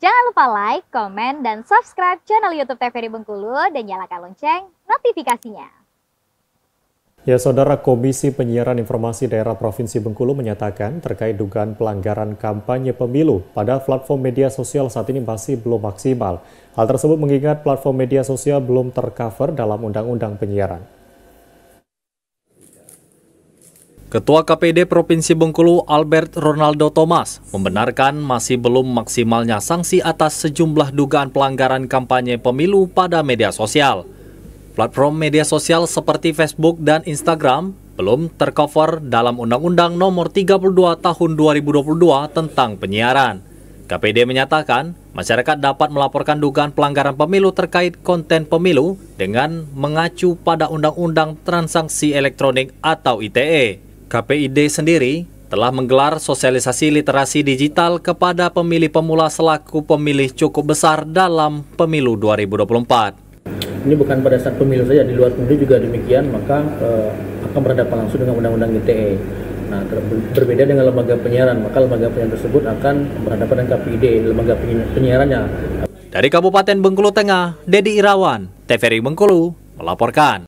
Jangan lupa like, komen, dan subscribe channel YouTube TVRI Bengkulu dan nyalakan lonceng notifikasinya. Ya, Saudara Komisi Penyiaran Informasi Daerah Provinsi Bengkulu menyatakan terkait dugaan pelanggaran kampanye pemilu pada platform media sosial saat ini masih belum maksimal. Hal tersebut mengingat platform media sosial belum tercover dalam Undang-Undang Penyiaran. Ketua KPD Provinsi Bengkulu Albert Ronaldo Thomas membenarkan masih belum maksimalnya sanksi atas sejumlah dugaan pelanggaran kampanye pemilu pada media sosial. Platform media sosial seperti Facebook dan Instagram belum tercover dalam Undang-Undang Nomor 32 Tahun 2022 tentang penyiaran. KPD menyatakan masyarakat dapat melaporkan dugaan pelanggaran pemilu terkait konten pemilu dengan mengacu pada Undang-Undang Transaksi Elektronik atau ITE. KPID sendiri telah menggelar sosialisasi literasi digital kepada pemilih pemula selaku pemilih cukup besar dalam pemilu 2024. Ini bukan pada saat pemilu saja, di luar pemilu juga demikian, maka eh, akan berhadapan langsung dengan Undang-Undang ITE. Nah, berbeda dengan lembaga penyiaran, maka lembaga penyiaran tersebut akan berhadapan dengan KPID, lembaga penyiarannya. Dari Kabupaten Bengkulu Tengah, Dedi Irawan, TVRI Bengkulu, melaporkan.